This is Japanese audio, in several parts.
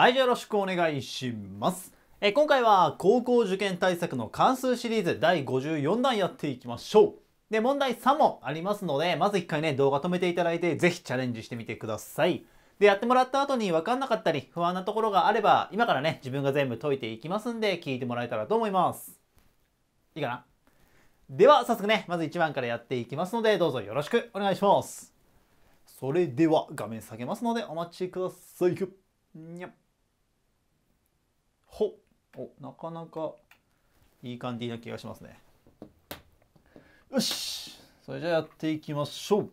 はい、じゃよろしくお願いします。え今回は高校受験対策の関数シリーズ第54弾やっていきましょう。で、問題3もありますので、まず1回ね、動画止めていただいて、ぜひチャレンジしてみてください。で、やってもらった後に分かんなかったり、不安なところがあれば、今からね、自分が全部解いていきますんで、聞いてもらえたらと思います。いいかなでは、早速ね、まず1番からやっていきますので、どうぞよろしくお願いします。それでは、画面下げますので、お待ちください。にゃっ。ほおなかなかいい感じな気がしますねよしそれじゃあやっていきましょう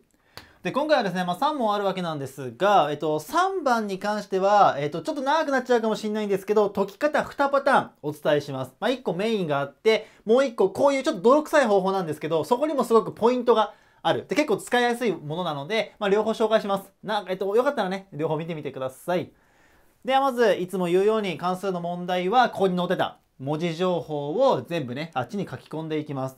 で今回はですね、まあ、3問あるわけなんですが、えっと、3番に関しては、えっと、ちょっと長くなっちゃうかもしれないんですけど解き方2パターンお伝えします、まあ、1個メインがあってもう1個こういうちょっと泥臭い方法なんですけどそこにもすごくポイントがあるで結構使いやすいものなので、まあ、両方紹介しますな、えっと、よかったらね両方見てみてくださいではまず、いつも言うように関数の問題は、ここに載ってた文字情報を全部ね、あっちに書き込んでいきます。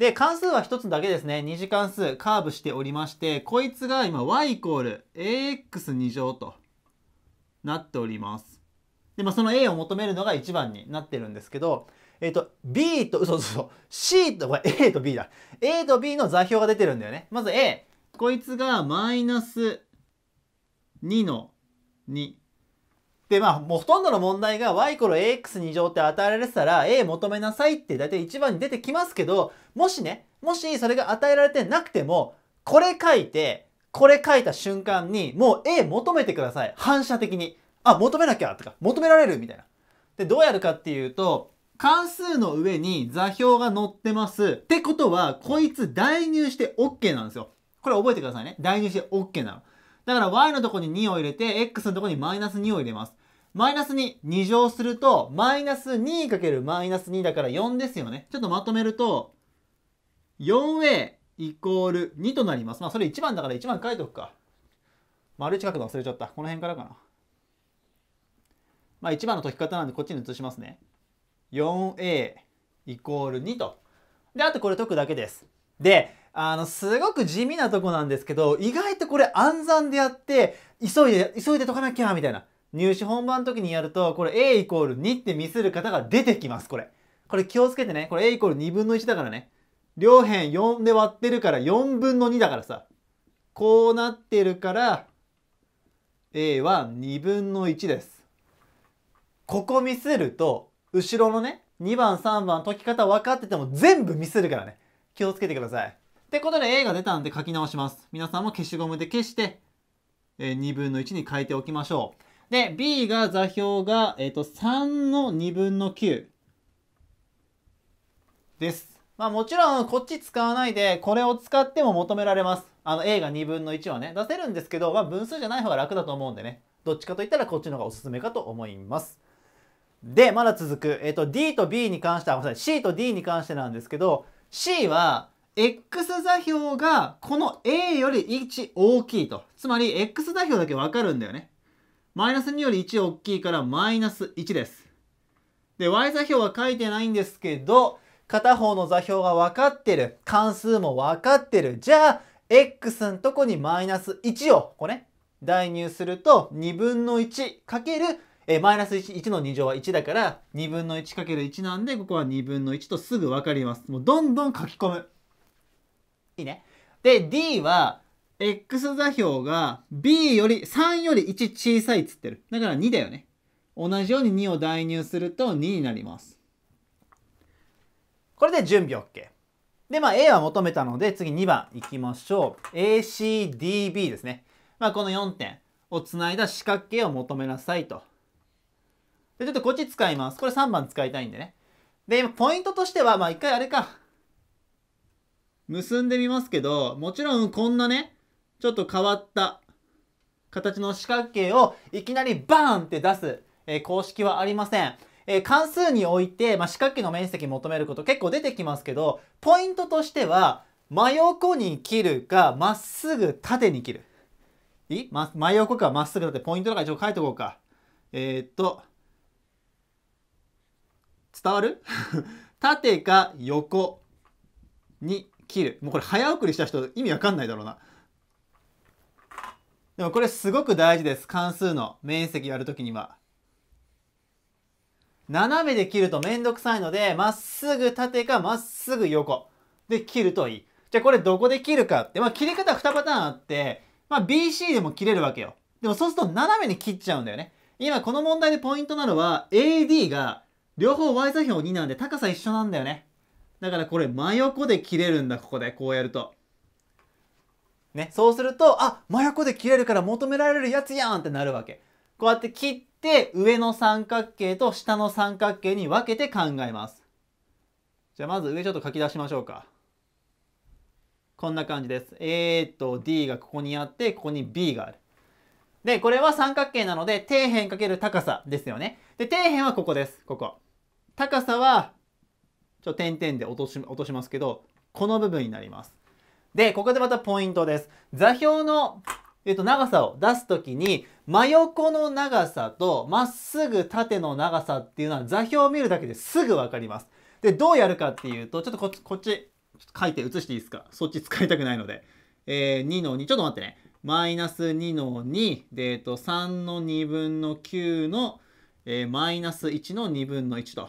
で、関数は1つだけですね。2次関数、カーブしておりまして、こいつが今 y イコール ax2 乗となっております。で、まあ、その a を求めるのが1番になってるんですけど、えっ、ー、と、b と、嘘嘘、c と、これ a と b だ。a と b の座標が出てるんだよね。まず a、こいつがマイナス2の2。で、まあ、もうほとんどの問題が y イコロ a x 二乗って与えられてたら、a 求めなさいって大体一番に出てきますけど、もしね、もしそれが与えられてなくても、これ書いて、これ書いた瞬間に、もう a 求めてください。反射的に。あ、求めなきゃとか、求められるみたいな。で、どうやるかっていうと、関数の上に座標が載ってます。ってことは、こいつ代入して OK なんですよ。これ覚えてくださいね。代入して OK なの。だから y のとこに2を入れて、x のとこにマイナス2を入れます。マイナス2、2乗すると、マイナス 2× マイナス2だから4ですよね。ちょっとまとめると、4a イコール2となります。まあ、それ1番だから1番書いとくか。丸1書くの忘れちゃった。この辺からかな。まあ、1番の解き方なんでこっちに移しますね。4a イコール2と。で、あとこれ解くだけです。で、あの、すごく地味なとこなんですけど、意外とこれ暗算でやって、急いで、急いで解かなきゃ、みたいな。入試本番の時にやると、これ A イコール2ってミスる方が出てきます、これ。これ気をつけてね。これ A イコール2分の1だからね。両辺4で割ってるから4分の2だからさ。こうなってるから、A は2分の1です。ここミスると、後ろのね、2番3番解き方分かってても全部ミスるからね。気をつけてください。ってことで A が出たんで書き直します。皆さんも消しゴムで消して、え2分の1に変えておきましょう。で、B が座標が、えっ、ー、と、3の2分の9です。まあもちろんこっち使わないでこれを使っても求められます。あの A が2分の1はね出せるんですけど、まあ、分数じゃない方が楽だと思うんでねどっちかといったらこっちの方がおすすめかと思います。でまだ続く、えっ、ー、と D と B に関してはごめんなさい C と D に関してなんですけど C は X 座標がこの A より1大きいとつまり X 座標だけわかるんだよね。マイナス2より1大きいからマイナス1です。で、y 座標は書いてないんですけど、片方の座標が分かってる。関数も分かってる。じゃあ、x のとこにマイナス1を、こうね、代入すると、2分の1かける、えマイナス1、1の2乗は1だから、2分の1かける1なんで、ここは2分の1とすぐ分かります。もうどんどん書き込む。いいね。で、d は、x 座標が b より3より1小さいっつってる。だから2だよね。同じように2を代入すると2になります。これで準備 OK。で、まあ A は求めたので次2番いきましょう。ACDB ですね。まあこの4点をつないだ四角形を求めなさいと。で、ちょっとこっち使います。これ3番使いたいんでね。で、ポイントとしては、まあ一回あれか。結んでみますけど、もちろんこんなね、ちょっと変わった形の四角形をいきなりバーンって出す、えー、公式はありません。えー、関数において、まあ、四角形の面積求めること結構出てきますけど、ポイントとしては、真横に切るか、まっすぐ縦に切る。いま、真横かまっすぐ縦。ポイントとか一応書いとこうか。えー、っと、伝わる 縦か横に切る。もうこれ早送りした人意味わかんないだろうな。でもこれすごく大事です。関数の面積やるときには。斜めで切るとめんどくさいので、まっすぐ縦かまっすぐ横で切るといい。じゃあこれどこで切るかって、まあ切り方2パターンあって、まあ BC でも切れるわけよ。でもそうすると斜めに切っちゃうんだよね。今この問題でポイントなのは AD が両方 Y 座標2なんで高さ一緒なんだよね。だからこれ真横で切れるんだ、ここで。こうやると。ね、そうすると、あ、真横で切れるから求められるやつやんってなるわけ。こうやって切って、上の三角形と下の三角形に分けて考えます。じゃあまず上ちょっと書き出しましょうか。こんな感じです。A と D がここにあって、ここに B がある。で、これは三角形なので、底辺かける高さですよね。で、底辺はここです。ここ。高さは、ちょ、点々で落とし、落としますけど、この部分になります。で、ここでまたポイントです。座標の、えっと、長さを出す時に、真横の長さとまっすぐ縦の長さっていうのは座標を見るだけですぐ分かります。で、どうやるかっていうと、ちょっとこっち、こっち、書いて写していいですかそっち使いたくないので。えー、2の2、ちょっと待ってね。マイナス2の2、で、えっと、3の2分の9の、えー、マイナス1の2分の1と。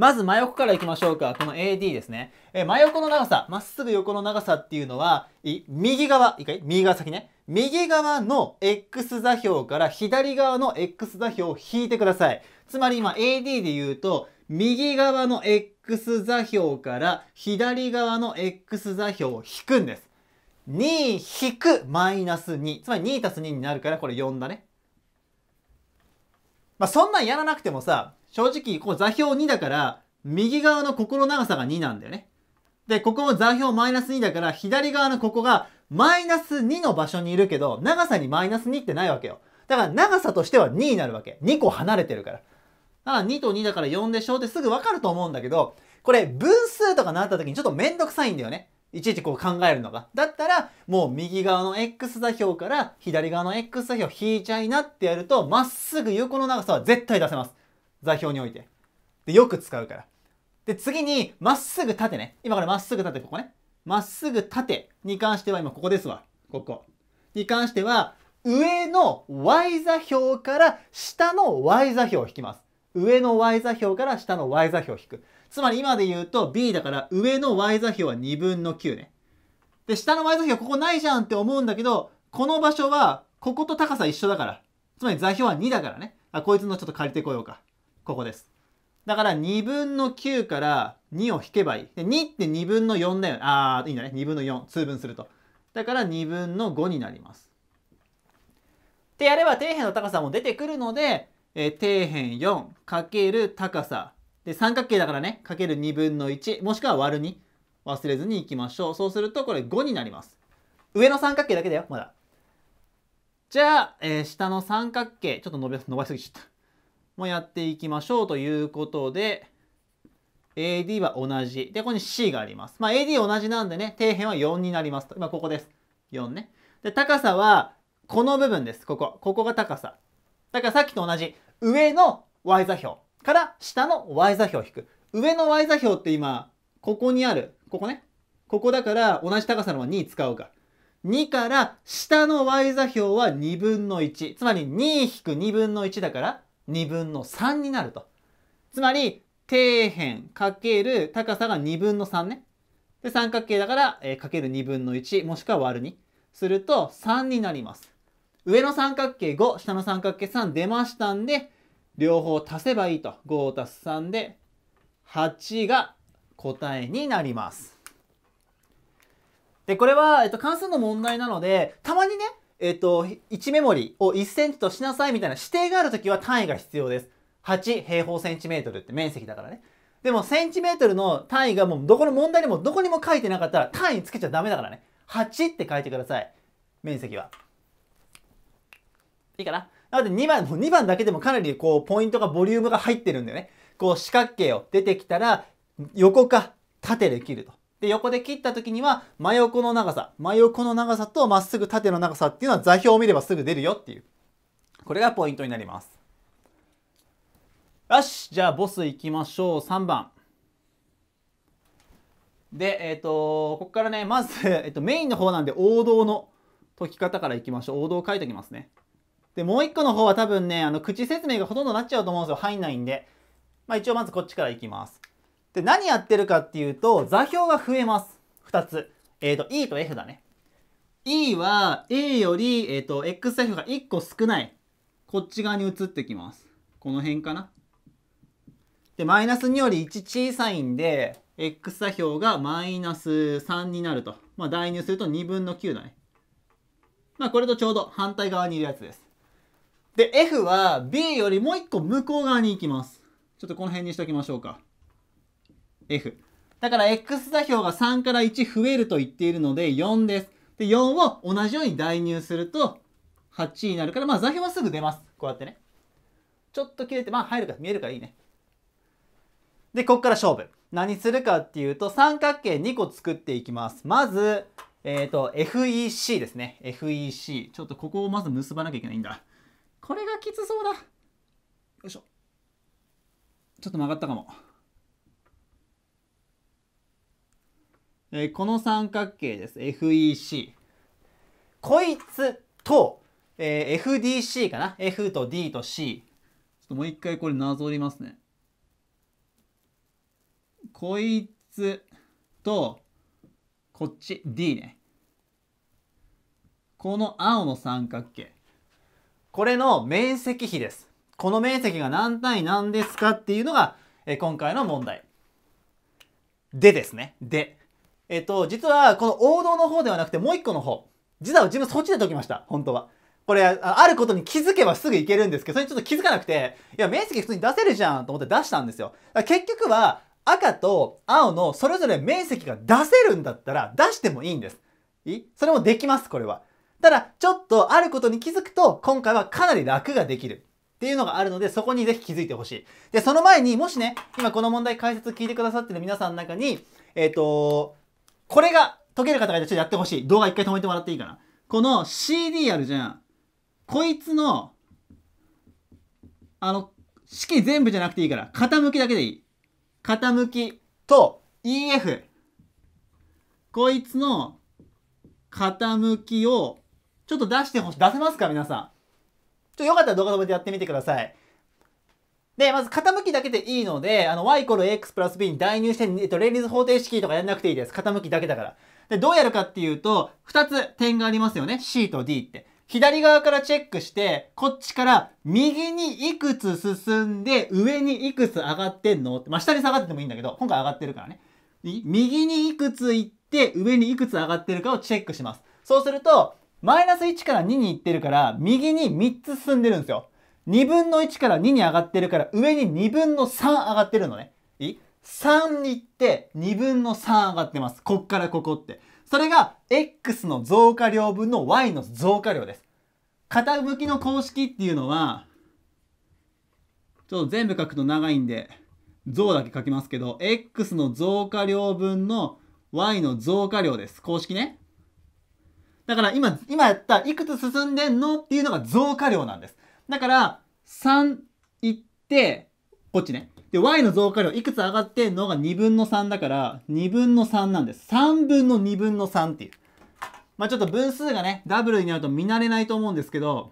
まず真横から行きましょうか。この AD ですね。え真横の長さ、まっすぐ横の長さっていうのは、右側、いいかい右側先ね。右側の x 座標から左側の x 座標を引いてください。つまり今 AD で言うと、右側の x 座標から左側の x 座標を引くんです。2引くマイナス2。つまり2たす2になるからこれ4だね。まあ、そんなんやらなくてもさ、正直、こう座標2だから、右側のここの長さが2なんだよね。で、ここも座標マイナス2だから、左側のここがマイナス2の場所にいるけど、長さにマイナス2ってないわけよ。だから長さとしては2になるわけ。2個離れてるから。だから2と2だから4でしょってすぐわかると思うんだけど、これ分数とかなった時にちょっとめんどくさいんだよね。いちいちこう考えるのが。だったら、もう右側の x 座標から左側の x 座標引いちゃいなってやると、まっすぐ横の長さは絶対出せます。座標において。で、よく使うから。で、次に、まっすぐ縦ね。今からまっすぐ縦、ここね。まっすぐ縦に関しては、今ここですわ。ここ。に関しては、上の y 座標から下の y 座標を引きます。上の y 座標から下の y 座標を引く。つまり今で言うと b だから上の y 座標は2分の9ね。で、下の y 座標ここないじゃんって思うんだけど、この場所はここと高さ一緒だから。つまり座標は2だからね。あ、こいつのちょっと借りてこようか。ここです。だから2分の9から2を引けばいい。で2って2分の4だよああ、いいんだね。2分の4。通分すると。だから2分の5になります。ってやれば底辺の高さも出てくるので、え底辺4かける高さ。で、三角形だからね、かける2分の1、もしくは割る2。忘れずにいきましょう。そうするとこれ5になります。上の三角形だけだよ、まだ。じゃあ、えー、下の三角形、ちょっと伸び伸ばしすぎちゃった。もやっていきましょうということで、AD は同じ。で、ここに C があります。まあ、AD 同じなんでね、底辺は4になりますと。まあ、ここです。4ね。で、高さは、この部分です。ここ。ここが高さ。だからさっきと同じ、上の y 座標から下の y 座標を引く。上の y 座標って今、ここにある。ここね。ここだから同じ高さのまま2使うか2から下の y 座標は2分の1。つまり2引く2分の1だから2分の3になると。つまり、底辺かける高さが2分の3ね。で、三角形だから、えー、かける2分の1、もしくは割る2。すると、3になります。上の三角形5、下の三角形3出ましたんで、両方足せばいいと。5足す3で、8が答えになります。で、これは、えっと、関数の問題なので、たまにね、えっ、と、1メモリを1センチとしなさいみたいな指定があるときは単位が必要です。8平方センチメートルって面積だからね。でもセンチメートルの単位がもうどこの問題にもどこにも書いてなかったら単位つけちゃダメだからね。8って書いてください。面積は。いいかななので2番、2番だけでもかなりこうポイントがボリュームが入ってるんだよね。こう四角形を出てきたら横か縦で切ると。で、横で切った時には、真横の長さ、真横の長さとまっすぐ縦の長さっていうのは座標を見ればすぐ出るよっていう。これがポイントになります。よしじゃあボス行きましょう。3番。で、えっ、ー、と、ここからね、まず、えっ、ー、と、メインの方なんで王道の解き方からいきましょう。王道を書いておきますね。で、もう一個の方は多分ね、あの、口説明がほとんどなっちゃうと思うんですよ。入んないんで。まあ一応まずこっちからいきます。で、何やってるかっていうと、座標が増えます。2つ。えっ、ー、と、E と F だね。E は A より、えっ、ー、と、XF が1個少ない。こっち側に移ってきます。この辺かな。で、マイナス2より1小さいんで、x 座標がマイナス3になると。まあ、代入すると2分の9だね。まあ、これとちょうど反対側にいるやつです。で、F は B よりもう1個向こう側に行きます。ちょっとこの辺にしときましょうか。f。だから x 座標が3から1増えると言っているので4です。で、4を同じように代入すると8になるから、まあ座標はすぐ出ます。こうやってね。ちょっと切れて、まあ入るか見えるからいいね。で、こっから勝負。何するかっていうと、三角形2個作っていきます。まず、えっ、ー、と、FEC ですね。FEC。ちょっとここをまず結ばなきゃいけないんだ。これがきつそうだ。よいしょ。ちょっと曲がったかも。えー、この三角形です FEC こいつと、えー、FDC かな F と D と C ちょっともう一回これなぞりますねこいつとこっち D ねこの青の三角形これの面積比ですこの面積が何単位なんですかっていうのが、えー、今回の問題でですねでえっと、実はこの王道の方ではなくてもう一個の方。実は自分そっちで解きました。本当は。これあ、あることに気づけばすぐいけるんですけど、それちょっと気づかなくて、いや、面積普通に出せるじゃんと思って出したんですよ。結局は、赤と青のそれぞれ面積が出せるんだったら出してもいいんです。いそれもできます、これは。ただ、ちょっとあることに気づくと、今回はかなり楽ができる。っていうのがあるので、そこにぜひ気づいてほしい。で、その前に、もしね、今この問題解説聞いてくださってる皆さんの中に、えっ、ー、と、これが解ける方がいたらちょっとやってほしい。動画一回止めてもらっていいかな。この CD あるじゃん。こいつの、あの、式全部じゃなくていいから、傾きだけでいい。傾きと EF。こいつの傾きをちょっと出してほしい。出せますか皆さん。ちょっとよかったら動画止めてやってみてください。で、まず傾きだけでいいので、あの、y イコール x プラス b に代入して、えっと、連立方程式とかやんなくていいです。傾きだけだから。で、どうやるかっていうと、二つ点がありますよね。c と d って。左側からチェックして、こっちから右にいくつ進んで、上にいくつ上がってんのまあ、下に下がっててもいいんだけど、今回上がってるからね。右にいくつ行って、上にいくつ上がってるかをチェックします。そうすると、マイナス1から2に行ってるから、右に3つ進んでるんですよ。2分の1から2に上がってるから上に2分の3上がってるのね。い3に行って2分の3上がってます。こっからここって。それが x の増加量分の y の増加量です。傾きの公式っていうのは、ちょっと全部書くと長いんで、増だけ書きますけど、x の増加量分の y の増加量です。公式ね。だから今、今やったいくつ進んでんのっていうのが増加量なんです。だから、3いって、こっちね。で、y の増加量いくつ上がってんのが2分の3だから、2分の3なんです。3分の2分の3っていう。まあちょっと分数がね、ダブルになると見慣れないと思うんですけど、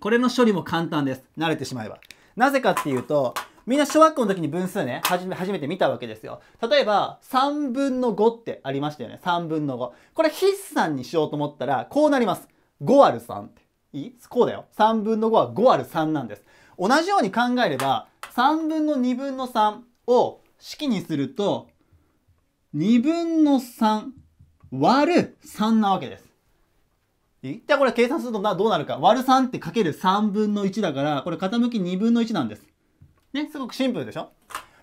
これの処理も簡単です。慣れてしまえば。なぜかっていうと、みんな小学校の時に分数ね、初め初めて見たわけですよ。例えば、3分の5ってありましたよね。3分の5。これ筆算にしようと思ったら、こうなります。5ある3って。いいこうだよ。3分の5は5ある3なんです。同じように考えれば、3分の2分の3を式にすると、2分の3割る3なわけです。いいじゃあこれ計算するとどうなるか。割る3ってかける3分の1だから、これ傾き2分の1なんです。ね、すごくシンプルでしょ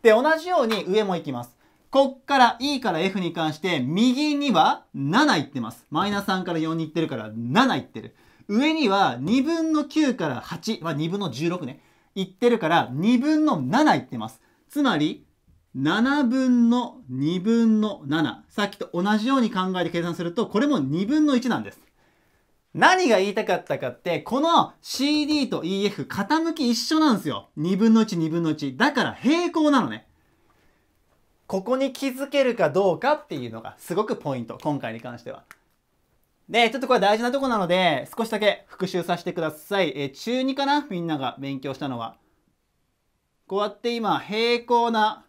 で、同じように上も行きます。こっから E から F に関して、右には7いってます。マイナス3から4に行ってるから7いってる。上には2分の9から8は2分の16ね。いってるから2分の7いってます。つまり、7分の2分の7。さっきと同じように考えて計算すると、これも2分の1なんです。何が言いたかったかって、この CD と EF 傾き一緒なんですよ。2分の1、2分の1。だから平行なのね。ここに気づけるかどうかっていうのがすごくポイント。今回に関しては。で、ちょっとこれ大事なとこなので、少しだけ復習させてください。えー、中2かなみんなが勉強したのは。こうやって今、平行な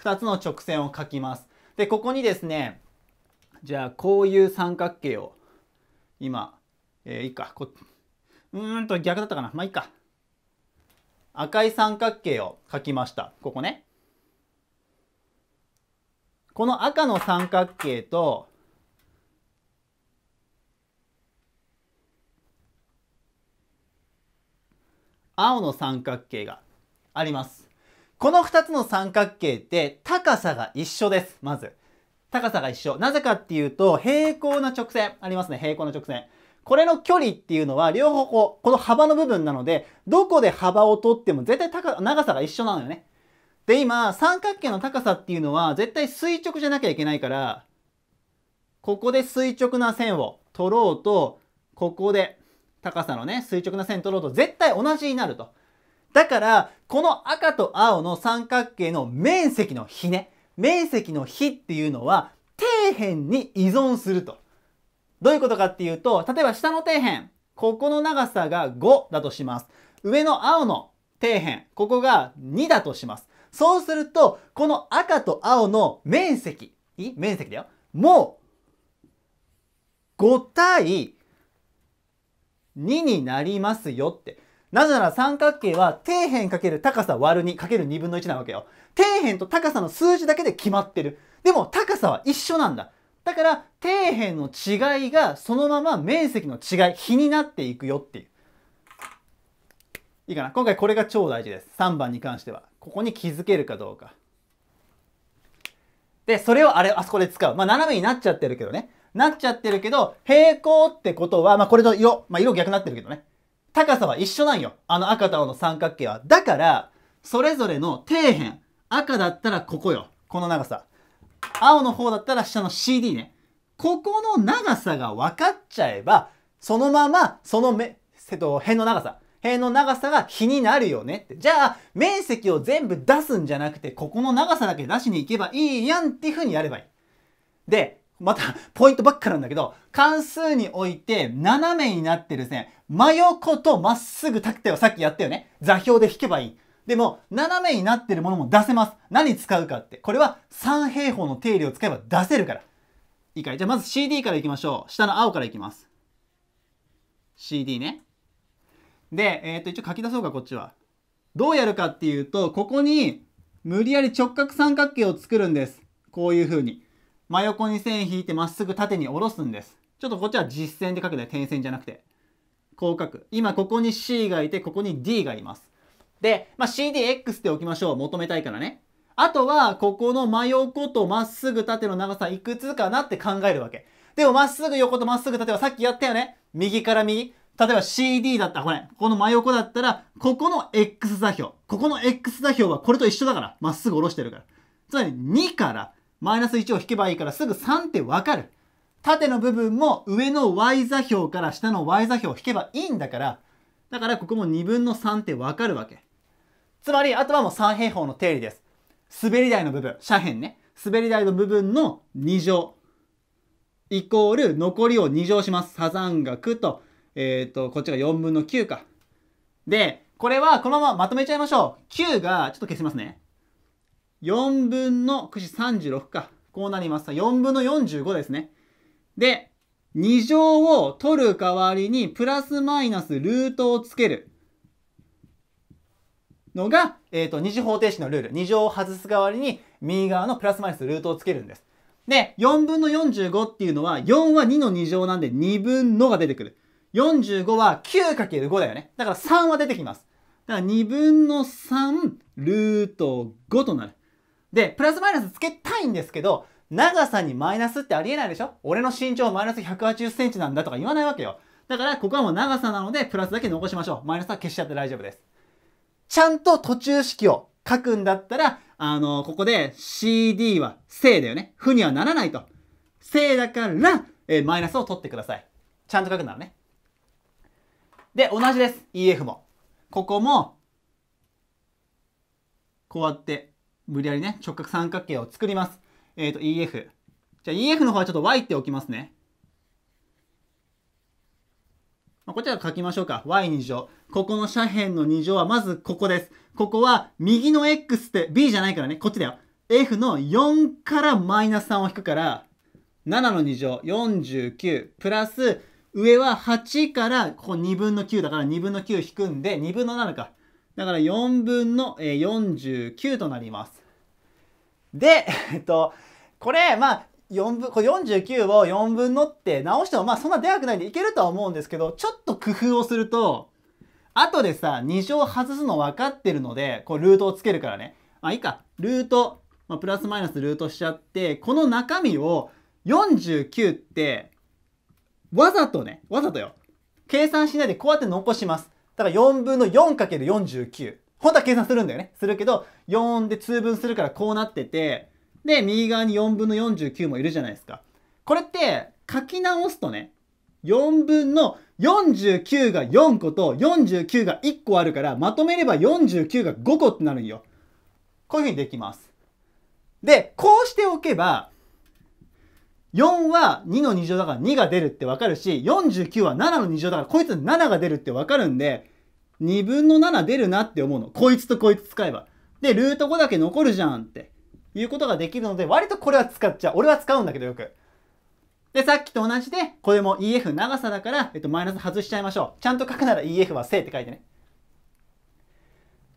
2つの直線を書きます。で、ここにですね、じゃあ、こういう三角形を、今、えー、いいか、こうーんと逆だったかな。まあいいか。赤い三角形を書きました。ここね。この赤の三角形と、青の三角形があります。この2つの三角形って高さが一緒です。まず。高さが一緒。なぜかっていうと、平行な直線。ありますね。平行な直線。これの距離っていうのは、両方こう、この幅の部分なので、どこで幅を取っても絶対高、長さが一緒なのよね。で、今、三角形の高さっていうのは、絶対垂直じゃなきゃいけないから、ここで垂直な線を取ろうと、ここで高さのね、垂直な線取ろうと絶対同じになると。だから、この赤と青の三角形の面積の比ね、面積の比っていうのは、底辺に依存すると。どういうことかっていうと、例えば下の底辺、ここの長さが5だとします。上の青の底辺、ここが2だとします。そうすると、この赤と青の面積、面積だよ。もう、5対2になりますよって。なぜなら三角形は底辺かける高さ割る2かける2分の1なわけよ。底辺と高さの数字だけで決まってる。でも高さは一緒なんだ。だから底辺の違いがそのまま面積の違い、比になっていくよっていう。いいかな今回これが超大事です。3番に関しては。ここに気づけるかどうか。で、それをあれ、あそこで使う。まあ、斜めになっちゃってるけどね。なっちゃってるけど、平行ってことは、まあ、これと色、まあ、色逆になってるけどね。高さは一緒なんよ。あの赤と青の三角形は。だから、それぞれの底辺。赤だったらここよ。この長さ。青の方だったら下の CD ね。ここの長さが分かっちゃえば、そのまま、その目、えっと、辺の長さ。辺の長さが比になるよねって。じゃあ、面積を全部出すんじゃなくて、ここの長さだけ出しに行けばいいやんっていう風にやればいい。で、また、ポイントばっかなんだけど、関数において斜めになってる線、真横とまっすぐ高てはさっきやったよね。座標で引けばいい。でも、斜めになってるものも出せます。何使うかって。これは三平方の定理を使えば出せるから。いいかいじゃあまず CD からいきましょう。下の青からいきます。CD ね。で、えっ、ー、と、一応書き出そうか、こっちは。どうやるかっていうと、ここに無理やり直角三角形を作るんです。こういう風に。真横に線引いてまっすぐ縦に下ろすんです。ちょっとこっちは実線で書くで、点線じゃなくて。こう書く。今ここに C がいて、ここに D がいます。で、まあ、CDX っておきましょう。求めたいからね。あとは、ここの真横とまっすぐ縦の長さいくつかなって考えるわけ。でもまっすぐ横とまっすぐ縦はさっきやったよね。右から右。例えば CD だったこれ、この真横だったら、ここの X 座標。ここの X 座標はこれと一緒だから。まっすぐ下ろしてるから。つまり2からマイナス1を引けばいいからすぐ3ってわかる。縦の部分も上の y 座標から下の y 座標を引けばいいんだから、だからここも2分の3ってわかるわけ。つまり、あとはもう三平方の定理です。滑り台の部分、斜辺ね。滑り台の部分の2乗。イコール、残りを2乗します。サザン角と、えっ、ー、と、こっちが4分の9か。で、これはこのまままとめちゃいましょう。9が、ちょっと消しますね。4分の9時36か。こうなります。4分の45ですね。で、2乗を取る代わりに、プラスマイナスルートをつける。のが、えっ、ー、と、二次方程式のルール。2乗を外す代わりに、右側のプラスマイナスルートをつけるんです。で、4分の45っていうのは、4は2の2乗なんで2分のが出てくる。45は 9×5 だよね。だから3は出てきます。だから2分の3ルート5となる。で、プラスマイナスつけたいんですけど、長さにマイナスってありえないでしょ俺の身長マイナス180センチなんだとか言わないわけよ。だからここはもう長さなのでプラスだけ残しましょう。マイナスは消しちゃって大丈夫です。ちゃんと途中式を書くんだったら、あの、ここで CD は正だよね。負にはならないと。正だから、えー、マイナスを取ってください。ちゃんと書くならね。で、同じです。EF も。ここも、こうやって無理やりね、直角三角形を作ります。えっ、ー、と、EF。じゃあ EF の方はちょっと Y っておきますね。まあ、こちら書きましょうか。y2 乗。ここの斜辺の2乗はまずここです。ここは右の x って b じゃないからね。こっちだよ。f の4からマイナス3を引くから、7の2乗49プラス上は8からここ2分の9だから2分の9引くんで2分の7かだから4分の49となります。で、えっと、これ、まあ、4分、これ49を4分のって直しても、まあそんなでかくないんでいけるとは思うんですけど、ちょっと工夫をすると、後でさ、2乗外すの分かってるので、こうルートをつけるからね。あ、いいか。ルート、まあ、プラスマイナスルートしちゃって、この中身を49って、わざとね、わざとよ。計算しないでこうやって残します。だから4分の 4×49。本当は計算するんだよね。するけど、4で通分するからこうなってて、で、右側に4分の49もいるじゃないですか。これって、書き直すとね、4分の49が4個と49が1個あるから、まとめれば49が5個ってなるんよ。こういうふうにできます。で、こうしておけば、4は2の2乗だから2が出るってわかるし、49は7の2乗だからこいつ7が出るってわかるんで、2分の7出るなって思うの。こいつとこいつ使えば。で、ルート5だけ残るじゃんっていうことができるので、割とこれは使っちゃう。俺は使うんだけどよく。で、さっきと同じで、これも EF 長さだから、えっと、マイナス外しちゃいましょう。ちゃんと書くなら EF は正って書いてね。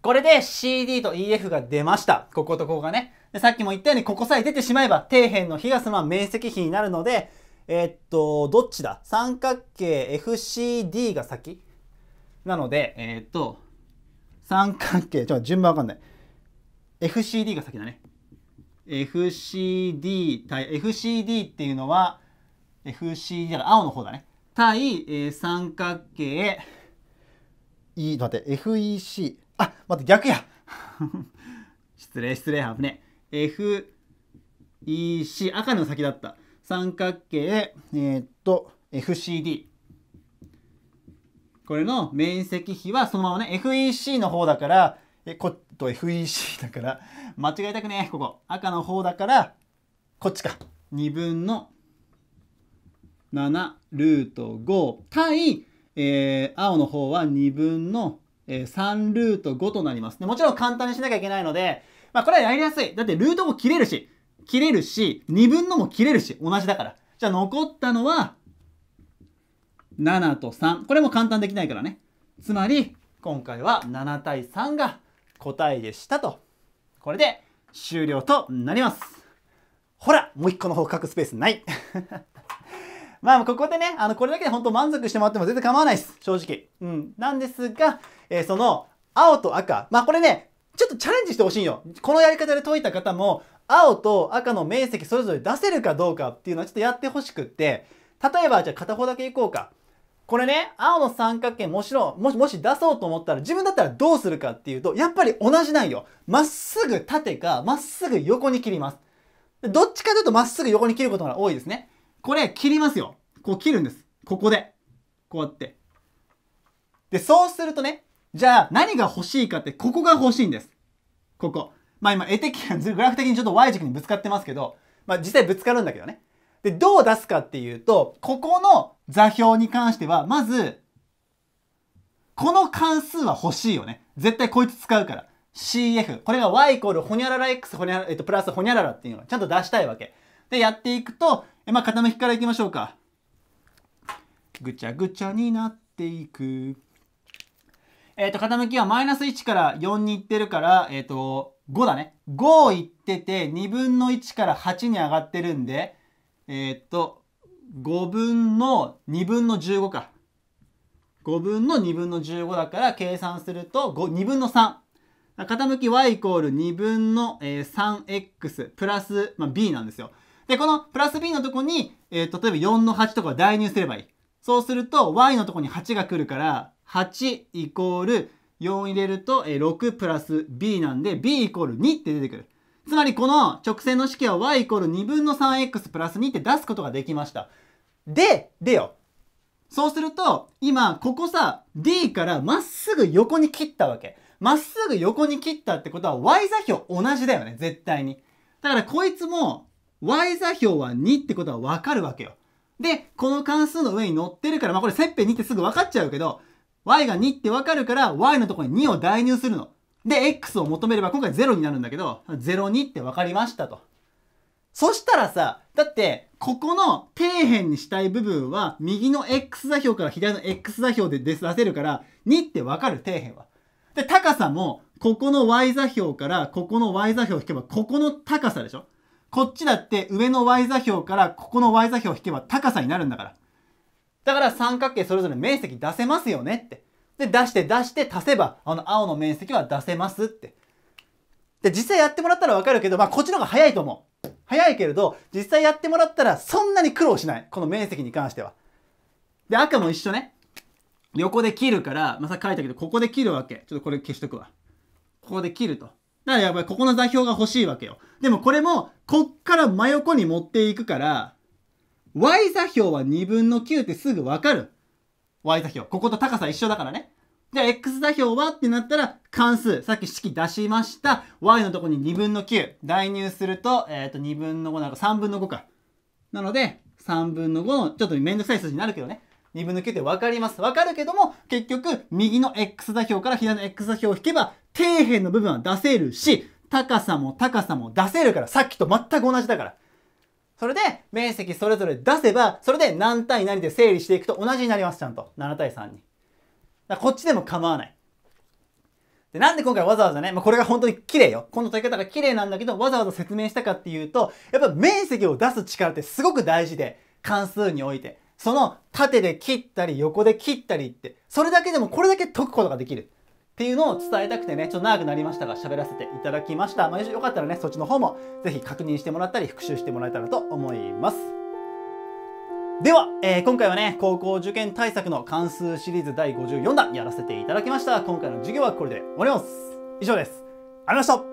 これで CD と EF が出ました。こことここがね。で、さっきも言ったように、ここさえ出てしまえば、底辺の比がそのまま面積比になるので、えー、っと、どっちだ三角形 FCD が先なので、えー、っと、三角形、ちょっと順番わかんない。FCD が先だね。FCD 対、FCD っていうのは、FCD だから青の方だね。対、えー、三角形、E、待って、FEC。あ、待って、逆や 失礼、失礼、危ねえ。FEC 赤の先だった三角形、えー、っと FCD これの面積比はそのままね FEC の方だからえこっと FEC だから間違えたくねここ赤の方だからこっちか2分の7ルート5対、えー、青の方は2分の3ルート5となります。でもちろん簡単にしなきゃいけないので、まあ、これはやりやすい。だってルートも切れるし、切れるし、2分のも切れるし、同じだから。じゃあ残ったのは、7と3。これも簡単できないからね。つまり、今回は7対3が答えでしたと。これで終了となります。ほらもう一個の方書くスペースない まあ、ここでね、あの、これだけで本当満足してもらっても全然構わないです。正直。うん。なんですが、えー、その、青と赤。まあ、これね、ちょっとチャレンジしてほしいよ。このやり方で解いた方も、青と赤の面積それぞれ出せるかどうかっていうのはちょっとやってほしくって、例えばじゃあ片方だけいこうか。これね、青の三角形もちろん、もし、もし出そうと思ったら、自分だったらどうするかっていうと、やっぱり同じなんよ。まっすぐ縦か、まっすぐ横に切ります。どっちかというとまっすぐ横に切ることが多いですね。これ、切りますよ。こう切るんです。ここで。こうやって。で、そうするとね、じゃあ、何が欲しいかって、ここが欲しいんです。ここ。まあ今、絵的グラフ的にちょっと Y 軸にぶつかってますけど、まあ実際ぶつかるんだけどね。で、どう出すかっていうと、ここの座標に関しては、まず、この関数は欲しいよね。絶対こいつ使うから。CF。これが y イコールほにゃらら x ほにゃら、えっと、プラスほにゃららっていうのをちゃんと出したいわけ。で、やっていくと、えまあ、傾きからいきましょうか。ぐちゃぐちゃになっていく。えっ、と、傾きはマイナス1から4に行ってるから、えっ、と、5だね。5行ってて、2分の1から8に上がってるんで、えっ、と、5分の2分の15か。5分の2分の15だから計算すると5、2分の3。傾き y イコール2分の 3x プラス、まあ、b なんですよ。で、このプラス b のとこに、えー、例えば4の8とか代入すればいい。そうすると y のとこに8が来るから、8イコール4入れると6プラス b なんで b イコール2って出てくる。つまりこの直線の式は y イコール2分の 3x プラス2って出すことができました。で、でよ。そうすると、今、ここさ、d からまっすぐ横に切ったわけ。まっすぐ横に切ったってことは y 座標同じだよね、絶対に。だからこいつも y 座標は2ってことはわかるわけよ。で、この関数の上に乗ってるから、まあこれせっぺん2ってすぐ分かっちゃうけど、y が2ってわかるから、y のところに2を代入するの。で、x を求めれば今回0になるんだけど、02って分かりましたと。そしたらさ、だって、ここの底辺にしたい部分は、右の x 座標から左の x 座標で出させるから、2って分かる底辺は。で、高さも、ここの y 座標から、ここの y 座標を引けば、ここの高さでしょこっちだって上の y 座標から、ここの y 座標を引けば高さになるんだから。だから三角形それぞれ面積出せますよねって。で、出して出して足せば、あの青の面積は出せますって。で、実際やってもらったらわかるけど、まあこっちの方が早いと思う。早いけれど、実際やってもらったらそんなに苦労しない。この面積に関しては。で、赤も一緒ね。横で切るから、まあ、さっき書いたけど、ここで切るわけ。ちょっとこれ消しとくわ。ここで切ると。だからやっぱりここの座標が欲しいわけよ。でもこれも、こっから真横に持っていくから、y 座標は2分の9ってすぐわかる。y 座標。ここと高さ一緒だからね。じゃあ x 座標はってなったら関数、さっき式出しました。y のとこに2分の9。代入すると、えっ、ー、と2分の5なんか3分の5か。なので、3分の5の、ちょっとめんどくさい数字になるけどね。2分の9って分かります。分かるけども、結局、右の x 座標から左の x 座標を引けば、底辺の部分は出せるし、高さも高さも出せるから、さっきと全く同じだから。それで面積それぞれ出せば、それで何対何で整理していくと同じになります、ちゃんと。7対3に。だこっちでも構わない。で、なんで今回わざわざね、まあ、これが本当に綺麗よ。この解き方が綺麗なんだけど、わざわざ説明したかっていうと、やっぱ面積を出す力ってすごく大事で、関数において。その縦で切ったり横で切ったりって、それだけでもこれだけ解くことができる。っていうのを伝えたくてね、ちょっと長くなりましたが喋らせていただきました。まあ、よかったらね、そっちの方もぜひ確認してもらったり復習してもらえたらと思います。では、えー、今回はね、高校受験対策の関数シリーズ第54弾やらせていただきました。今回の授業はこれで終わります。以上です。ありがとうございました